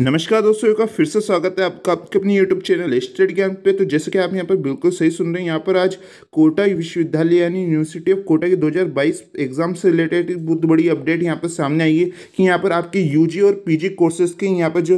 नमस्कार दोस्तों एक बार फिर से स्वागत है आपका आपके अपने यूट्यूब चैनल स्टेट ज्ञान पे तो जैसे कि आप यहाँ पर बिल्कुल सही सुन रहे हैं यहाँ पर आज कोटा विश्वविद्यालय यानी यूनिवर्सिटी ऑफ कोटा के 2022 एग्जाम से रिलेटेड एक बहुत बड़ी अपडेट यहाँ पर सामने आई है कि यहाँ पर आपके यू और पी जी कोर्सेज की यहाँ पर जो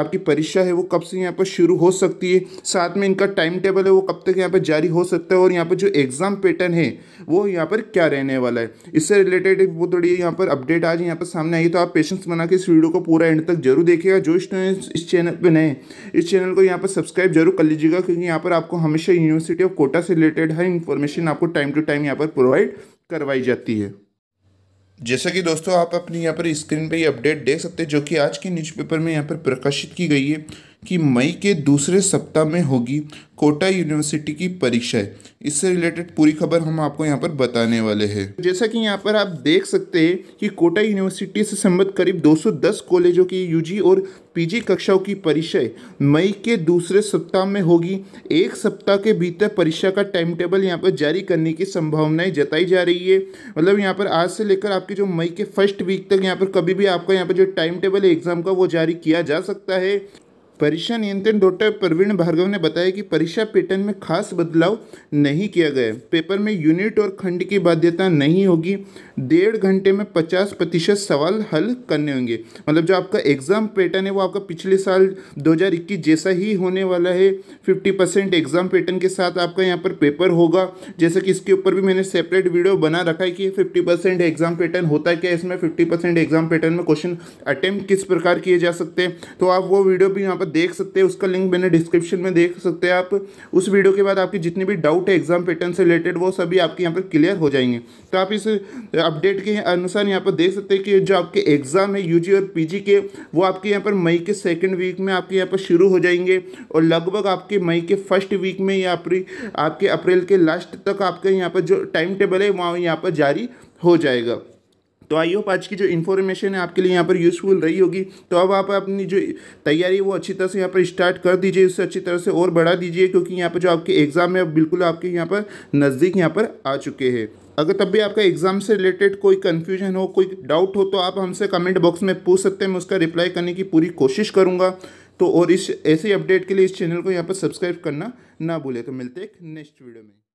आपकी परीक्षा है वो कब से यहाँ पर शुरू हो सकती है साथ में इनका टाइम टेबल है वो कब तक यहाँ पर जारी हो सकता है और यहाँ पर जो एग्ज़ाम पैटर्न है वो यहाँ पर क्या रहने वाला है इससे रिलेटेड एक बहुत बड़ी यहाँ पर अपडेट आज यहाँ पर सामने आई है तो आप पेशेंस बना के इस वीडियो को पूरा एंड तक जरूर देखेगा जो स्टूडेंट्स इस चैनल पे नए हैं इस चैनल को यहाँ पर सब्सक्राइब जरूर कर लीजिएगा क्योंकि यहाँ पर आपको हमेशा यूनिवर्सिटी ऑफ कोटा से रिलेटेड हर इन्फॉर्मेशन आपको टाइम टू टाइम यहाँ पर प्रोवाइड करवाई जाती है जैसा कि दोस्तों आप अपनी यहाँ पर स्क्रीन पर ये अपडेट देख सकते हैं जो कि आज के न्यूज़पेपर में यहाँ पर प्रकाशित की गई है कि मई के दूसरे सप्ताह में होगी कोटा यूनिवर्सिटी की परीक्षाएं इससे रिलेटेड पूरी खबर हम आपको यहाँ पर बताने वाले हैं जैसा कि यहाँ पर आप देख सकते हैं कि कोटा यूनिवर्सिटी से संबद्ध करीब 210 कॉलेजों की यूजी और पीजी कक्षाओं की परीक्षाएं मई के दूसरे सप्ताह में होगी एक सप्ताह के भीतर परीक्षा का टाइम टेबल यहाँ पर जारी करने की संभावनाएं जताई जा रही है मतलब यहाँ पर आज से लेकर आपके जो मई के फर्स्ट वीक तक यहाँ पर कभी भी आपका यहाँ पर जो टाइम टेबल है एग्जाम का वो जारी किया जा सकता है परीक्षा नियंत्रण डॉक्टर प्रवीण भार्गव ने बताया कि परीक्षा पैटर्न में खास बदलाव नहीं किया गया पेपर में यूनिट और खंड की बाध्यता नहीं होगी डेढ़ घंटे में पचास प्रतिशत सवाल हल करने होंगे मतलब जो आपका एग्ज़ाम पैटर्न है वो आपका पिछले साल 2021 जैसा ही होने वाला है 50 परसेंट एग्ज़ाम पैटर्न के साथ आपका यहाँ पर पेपर होगा जैसे कि इसके ऊपर भी मैंने सेपरेट वीडियो बना रखा है कि फिफ्टी परसेंट एग्ज़ाम पैटर्न होता है क्या इसमें फिफ्टी परसेंट एग्ज़ाम पैटर्न में क्वेश्चन अटैम्प्ट किस प्रकार किए जा सकते हैं तो आप वो वीडियो भी यहाँ पर देख सकते हैं उसका लिंक मैंने डिस्क्रिप्शन में देख सकते हैं आप उस वीडियो के बाद आपकी जितनी भी डाउट है एग्ज़ाम पैटर्न से रिलेटेड वो सभी आपके यहाँ पर क्लियर हो जाएंगे तो आप इस अपडेट के अनुसार यहाँ पर देख सकते हैं कि जो आपके एग्ज़ाम है यूजी और पीजी के वो आपके यहाँ पर मई के सेकेंड वीक में आपके यहाँ पर शुरू हो जाएंगे और लगभग आपके मई के फर्स्ट वीक में या अप्री आपके अप्रैल के लास्ट तक आपके यहाँ पर जो टाइम टेबल है वहाँ यहाँ पर जारी हो जाएगा तो आई होप आज की जो इन्फॉर्मेशन है आपके लिए यहाँ पर यूज़फुल रही होगी तो अब आप अपनी जो तैयारी वो अच्छी तरह से यहाँ पर स्टार्ट कर दीजिए उससे अच्छी तरह से और बढ़ा दीजिए क्योंकि यहाँ पर जो आपके एग्ज़ाम है बिल्कुल आपके यहाँ पर नज़दीक यहाँ पर आ चुके हैं अगर तब भी आपका एग्ज़ाम से रिलेटेड कोई कन्फ्यूजन हो कोई डाउट हो तो आप हमसे कमेंट बॉक्स में पूछ सकते हैं मैं उसका रिप्लाई करने की पूरी कोशिश करूँगा तो और इस ऐसे अपडेट के लिए इस चैनल को यहाँ पर सब्सक्राइब करना ना भूलें तो मिलते एक नेक्स्ट वीडियो में